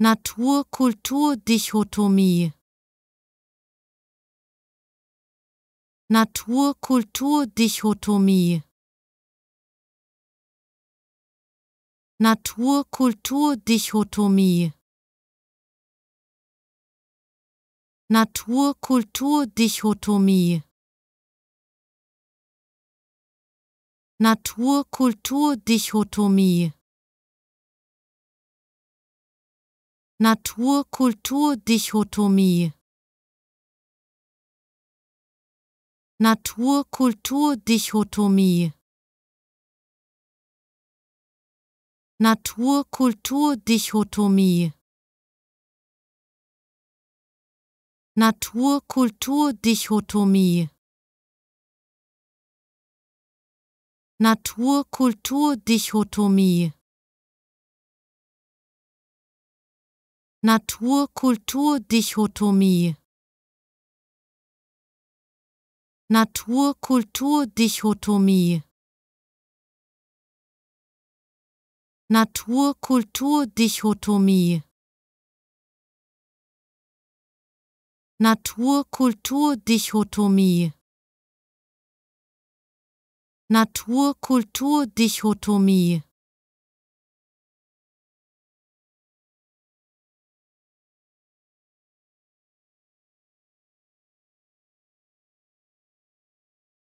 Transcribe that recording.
Natur-Kultur-Dichotomie Natur-Kultur-Dichotomie Natur-Kultur-Dichotomie Natur-Kultur-Dichotomie Natur-Kultur-Dichotomie Natur-Kultur-Dichotomie Natur-Kultur-Dichotomie Natur-Kultur-Dichotomie Natur-Kultur-Dichotomie Natur-Kultur-Dichotomie Natur-Kultur-Dichotomie Natur-Kultur-Dichotomie Natur-Kultur-Dichotomie Natur-Kultur-Dichotomie Natur-Kultur-Dichotomie